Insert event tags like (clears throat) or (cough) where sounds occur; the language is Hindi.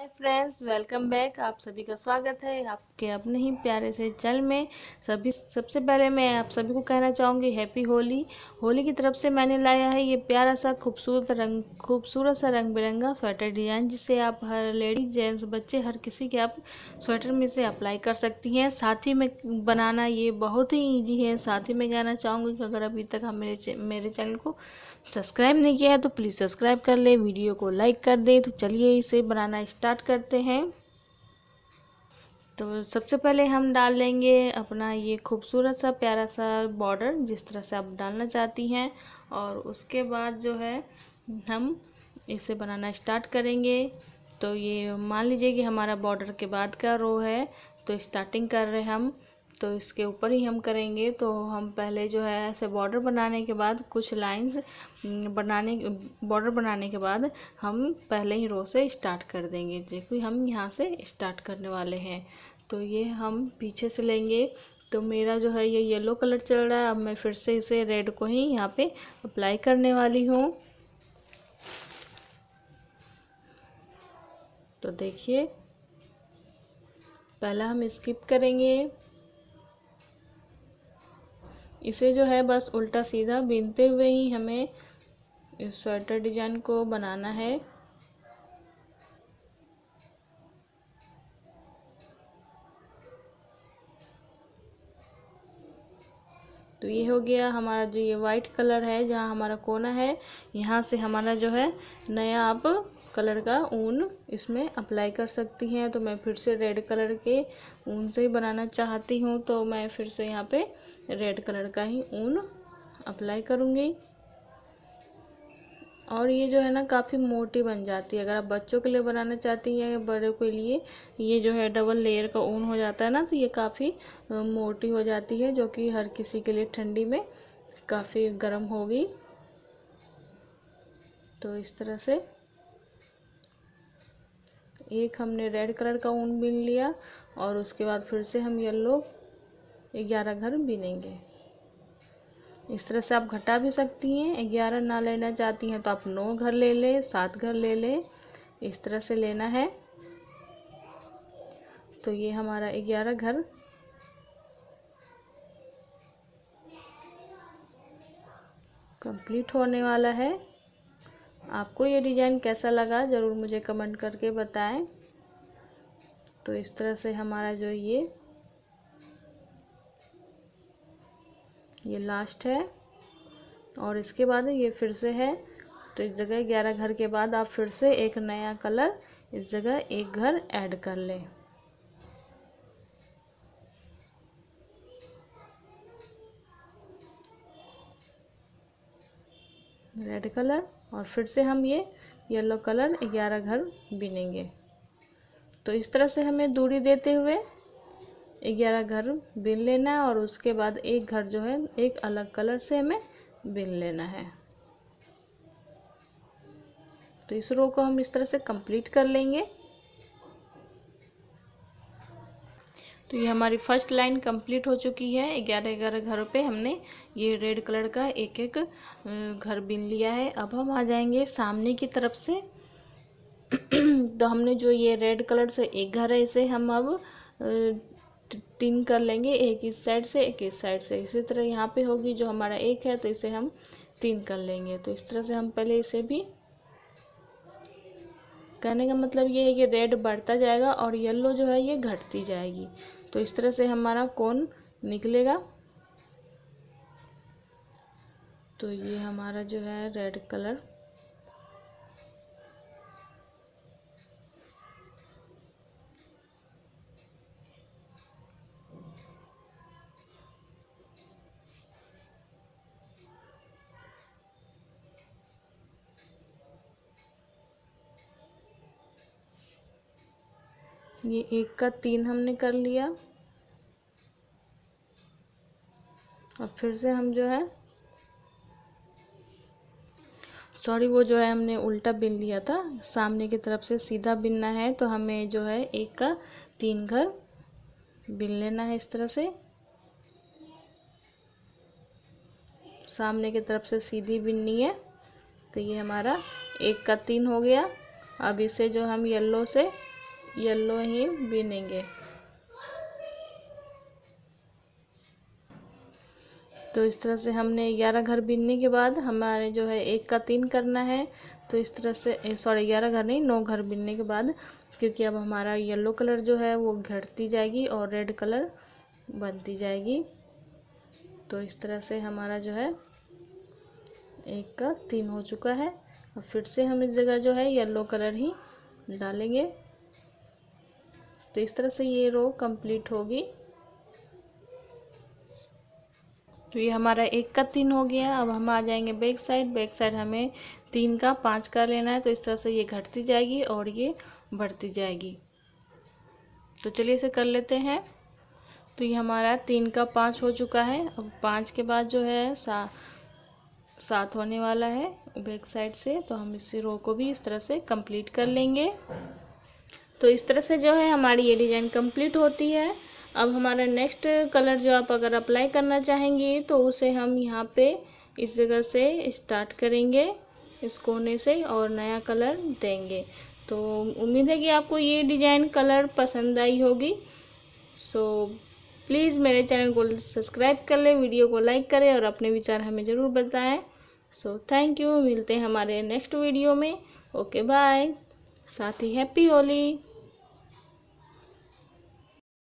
हाय फ्रेंड्स वेलकम बैक आप सभी का स्वागत है आपके अपने ही प्यारे से चल में सभी सबसे पहले मैं आप सभी को कहना चाहूँगी हैप्पी होली होली की तरफ से मैंने लाया है ये प्यारा सा खूबसूरत रंग खूबसूरत सा रंग बिरंगा स्वेटर डिजाइन जिसे आप हर लेडीज जेंट्स बच्चे हर किसी के आप स्वेटर में से अप्लाई कर सकती हैं साथ ही में बनाना ये बहुत ही ईजी है साथ ही मैं कहना चाहूँगी कि अगर अभी तक हम मेरे मेरे चैनल को सब्सक्राइब नहीं किया है तो प्लीज़ सब्सक्राइब कर ले वीडियो को लाइक कर दें तो चलिए इसे बनाना स्टार्ट स्टार्ट करते हैं तो सबसे पहले हम डाल लेंगे अपना ये खूबसूरत सा प्यारा सा बॉर्डर जिस तरह से आप डालना चाहती हैं और उसके बाद जो है हम इसे बनाना स्टार्ट करेंगे तो ये मान लीजिए कि हमारा बॉर्डर के बाद का रो है तो स्टार्टिंग कर रहे हम तो इसके ऊपर ही हम करेंगे तो हम पहले जो है ऐसे बॉर्डर बनाने के बाद कुछ लाइंस बनाने बॉर्डर बनाने के बाद हम पहले ही रो से स्टार्ट कर देंगे देखो हम यहाँ से स्टार्ट करने वाले हैं तो ये हम पीछे से लेंगे तो मेरा जो है ये येलो कलर चल रहा है अब मैं फिर से इसे रेड को ही यहाँ पे अप्लाई करने वाली हूँ तो देखिए पहला हम स्किप करेंगे इसे जो है बस उल्टा सीधा बीनते हुए ही हमें स्वेटर डिजाइन को बनाना है तो ये हो गया हमारा जो ये वाइट कलर है जहाँ हमारा कोना है यहाँ से हमारा जो है नया आप कलर का ऊन इसमें अप्लाई कर सकती हैं तो मैं फिर से रेड कलर के ऊन से ही बनाना चाहती हूँ तो मैं फिर से यहाँ पे रेड कलर का ही ऊन अप्लाई करूँगी और ये जो है ना काफ़ी मोटी बन जाती है अगर आप बच्चों के लिए बनाना चाहती हैं या बड़े के लिए ये जो है डबल लेयर का ऊन हो जाता है ना तो ये काफ़ी मोटी हो जाती है जो कि हर किसी के लिए ठंडी में काफ़ी गर्म होगी तो इस तरह से एक हमने रेड कलर का ऊन बीन लिया और उसके बाद फिर से हम येल्लो ग्यारह घर बीनेंगे इस तरह से आप घटा भी सकती हैं ग्यारह ना लेना चाहती हैं तो आप नौ घर ले लें सात घर ले लें इस तरह से लेना है तो ये हमारा ग्यारह घर कंप्लीट होने वाला है आपको ये डिज़ाइन कैसा लगा ज़रूर मुझे कमेंट करके बताएं तो इस तरह से हमारा जो ये ये लास्ट है और इसके बाद ये फिर से है तो इस जगह ग्यारह घर के बाद आप फिर से एक नया कलर इस जगह एक घर ऐड कर लें रेड कलर और फिर से हम ये येलो कलर ग्यारह घर बिनेंगे तो इस तरह से हमें दूरी देते हुए ग्यारह घर बिन लेना है और उसके बाद एक घर जो है एक अलग कलर से हमें बिन लेना है तो इस रो को हम इस तरह से कंप्लीट कर लेंगे तो ये हमारी फर्स्ट लाइन कंप्लीट हो चुकी है ग्यारह ग्यारह घरों पे हमने ये रेड कलर का एक एक घर बिन लिया है अब हम आ जाएंगे सामने की तरफ से (clears throat) तो हमने जो ये रेड कलर से एक घर है इसे हम अब तीन कर लेंगे एक इस साइड से एक इस साइड से इसी तरह यहाँ पे होगी जो हमारा एक है तो इसे हम तीन कर लेंगे तो इस तरह से हम पहले इसे भी कहने का मतलब ये है कि रेड बढ़ता जाएगा और येलो जो है ये घटती जाएगी तो इस तरह से हमारा कौन निकलेगा तो ये हमारा जो है रेड कलर ये एक का तीन हमने कर लिया अब फिर से हम जो है सॉरी वो जो है हमने उल्टा बिन लिया था सामने की तरफ से सीधा बिनना है तो हमें जो है एक का तीन घर बिन लेना है इस तरह से सामने की तरफ से सीधी बिननी है तो ये हमारा एक का तीन हो गया अब इसे जो हम येलो से येलो ही बीनेंगे तो इस तरह से हमने ग्यारह घर बीनने के बाद हमारे जो है एक का तीन करना है तो इस तरह से सॉरी ग्यारह घर नहीं नौ घर बिनने के बाद क्योंकि अब हमारा येलो कलर जो है वो घटती जाएगी और रेड कलर बनती जाएगी तो इस तरह से हमारा जो है एक का तीन हो चुका है और फिर से हम इस जगह जो है येलो कलर ही डालेंगे तो इस तरह से ये रो कंप्लीट होगी तो ये हमारा एक का तीन हो गया अब हम आ जाएंगे बैक साइड बैक साइड हमें तीन का पाँच का लेना है तो इस तरह से ये घटती जाएगी और ये बढ़ती जाएगी तो चलिए इसे कर लेते हैं तो ये हमारा तीन का पाँच हो चुका है अब पाँच के बाद जो है सा सात होने वाला है बैक साइड से तो हम इसी रो को भी इस तरह से कंप्लीट कर लेंगे तो इस तरह से जो है हमारी ये डिज़ाइन कंप्लीट होती है अब हमारा नेक्स्ट कलर जो आप अगर अप्लाई करना चाहेंगे तो उसे हम यहाँ पे इस जगह से स्टार्ट करेंगे इस कोने से और नया कलर देंगे तो उम्मीद है कि आपको ये डिज़ाइन कलर पसंद आई होगी सो प्लीज़ मेरे चैनल को सब्सक्राइब कर लें वीडियो को लाइक करें और अपने विचार हमें ज़रूर बताएं सो थैंक यू मिलते हैं हमारे नेक्स्ट वीडियो में ओके बाय साथ ही हैप्पी होली